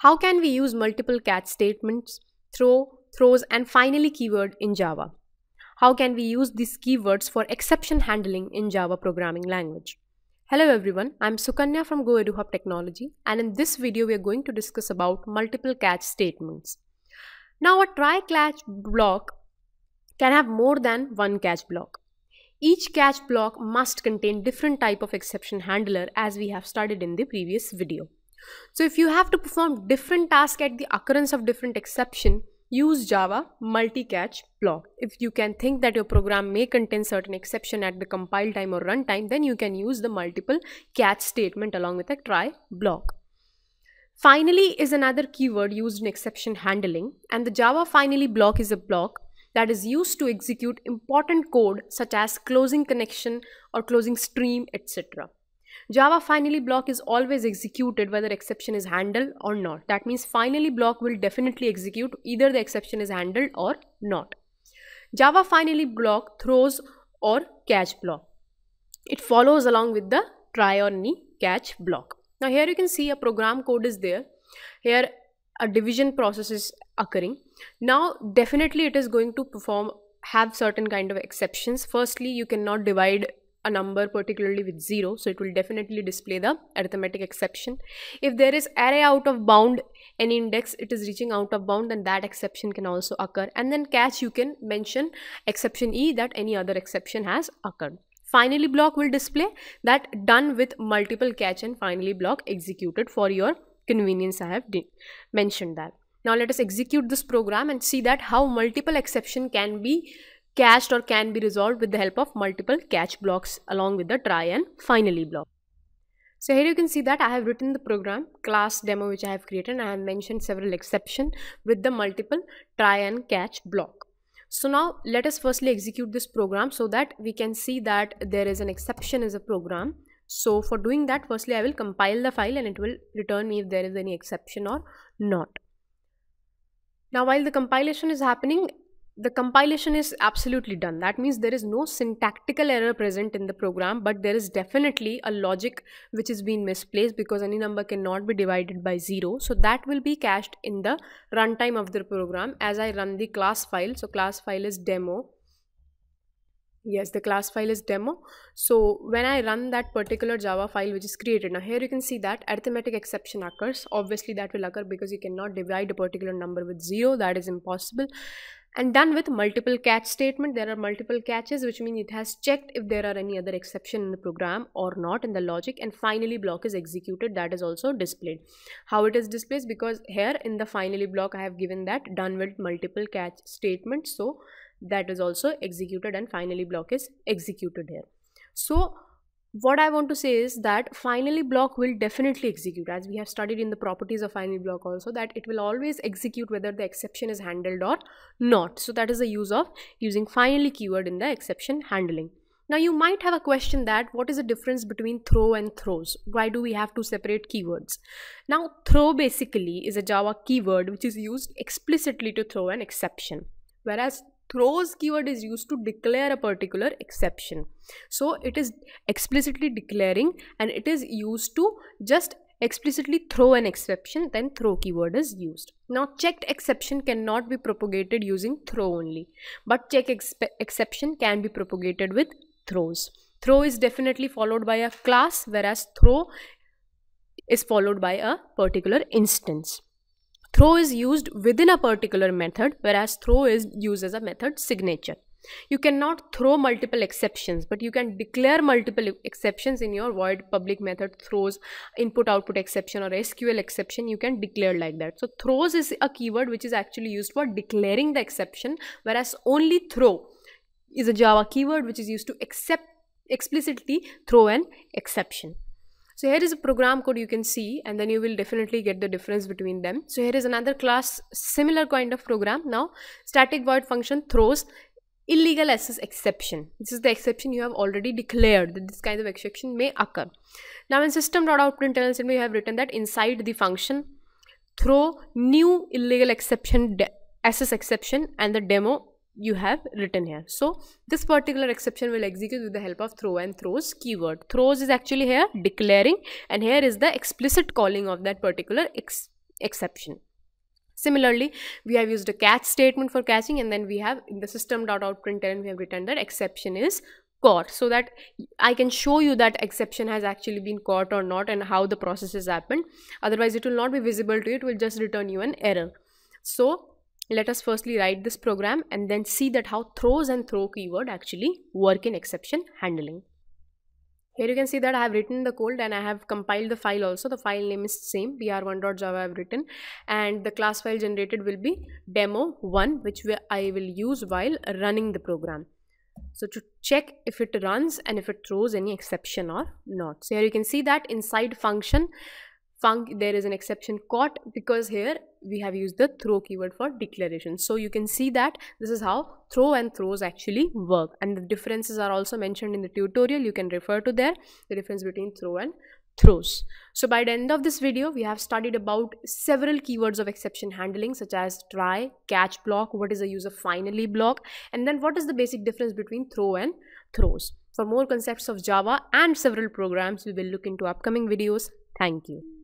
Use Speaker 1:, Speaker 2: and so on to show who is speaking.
Speaker 1: How can we use multiple catch statements, throw, throws and finally keyword in Java? How can we use these keywords for exception handling in Java programming language? Hello everyone, I'm Sukanya from GoEduHub Technology and in this video we are going to discuss about multiple catch statements. Now a try catch block can have more than one catch block. Each catch block must contain different type of exception handler as we have studied in the previous video. So if you have to perform different tasks at the occurrence of different exception, use Java multi-catch block. If you can think that your program may contain certain exception at the compile time or runtime, then you can use the multiple catch statement along with a try block. Finally is another keyword used in exception handling and the Java finally block is a block that is used to execute important code such as closing connection or closing stream etc. Java finally block is always executed whether exception is handled or not. That means finally block will definitely execute either the exception is handled or not. Java finally block throws or catch block. It follows along with the try or knee catch block. Now here you can see a program code is there. Here a division process is occurring. Now definitely it is going to perform have certain kind of exceptions. Firstly, you cannot divide a number particularly with 0 so it will definitely display the arithmetic exception if there is array out of bound any index it is reaching out of bound then that exception can also occur and then catch you can mention exception e that any other exception has occurred finally block will display that done with multiple catch and finally block executed for your convenience i have mentioned that now let us execute this program and see that how multiple exception can be cached or can be resolved with the help of multiple catch blocks along with the try and finally block. So here you can see that I have written the program class demo which I have created and I have mentioned several exception with the multiple try and catch block. So now let us firstly execute this program so that we can see that there is an exception as a program. So for doing that firstly I will compile the file and it will return me if there is any exception or not. Now while the compilation is happening the compilation is absolutely done. That means there is no syntactical error present in the program, but there is definitely a logic which is being misplaced because any number cannot be divided by zero. So that will be cached in the runtime of the program as I run the class file. So class file is demo. Yes, the class file is demo. So when I run that particular Java file which is created, now here you can see that arithmetic exception occurs. Obviously that will occur because you cannot divide a particular number with zero. That is impossible and done with multiple catch statement there are multiple catches which means it has checked if there are any other exception in the program or not in the logic and finally block is executed that is also displayed how it is displayed because here in the finally block i have given that done with multiple catch statement so that is also executed and finally block is executed here so what I want to say is that finally block will definitely execute as we have studied in the properties of finally block also that it will always execute whether the exception is handled or not. So that is the use of using finally keyword in the exception handling. Now you might have a question that what is the difference between throw and throws? Why do we have to separate keywords? Now throw basically is a Java keyword which is used explicitly to throw an exception whereas throws keyword is used to declare a particular exception so it is explicitly declaring and it is used to just explicitly throw an exception then throw keyword is used now checked exception cannot be propagated using throw only but check exception can be propagated with throws throw is definitely followed by a class whereas throw is followed by a particular instance Throw is used within a particular method, whereas throw is used as a method signature. You cannot throw multiple exceptions, but you can declare multiple exceptions in your void public method throws, input output exception or SQL exception. You can declare like that. So throws is a keyword which is actually used for declaring the exception, whereas only throw is a Java keyword which is used to accept explicitly throw an exception. So here is a program code you can see and then you will definitely get the difference between them. So here is another class similar kind of program. Now static void function throws illegal access exception. This is the exception you have already declared that this kind of exception may occur. Now in system.outprintln statement you have written that inside the function throw new illegal exception access exception and the demo you have written here. So this particular exception will execute with the help of throw and throws keyword. Throws is actually here declaring and here is the explicit calling of that particular ex exception. Similarly, we have used a catch statement for catching and then we have in the system.outprintln we have written that exception is caught so that I can show you that exception has actually been caught or not and how the process has happened. Otherwise, it will not be visible to you. It will just return you an error. So let us firstly write this program and then see that how throws and throw keyword actually work in exception handling. Here you can see that I have written the code and I have compiled the file also. The file name is same br1.java I have written and the class file generated will be demo1 which I will use while running the program. So to check if it runs and if it throws any exception or not. So here you can see that inside function func there is an exception caught because here we have used the throw keyword for declaration so you can see that this is how throw and throws actually work and the differences are also mentioned in the tutorial you can refer to there the difference between throw and throws so by the end of this video we have studied about several keywords of exception handling such as try catch block what is a user finally block and then what is the basic difference between throw and throws for more concepts of java and several programs we will look into upcoming videos thank you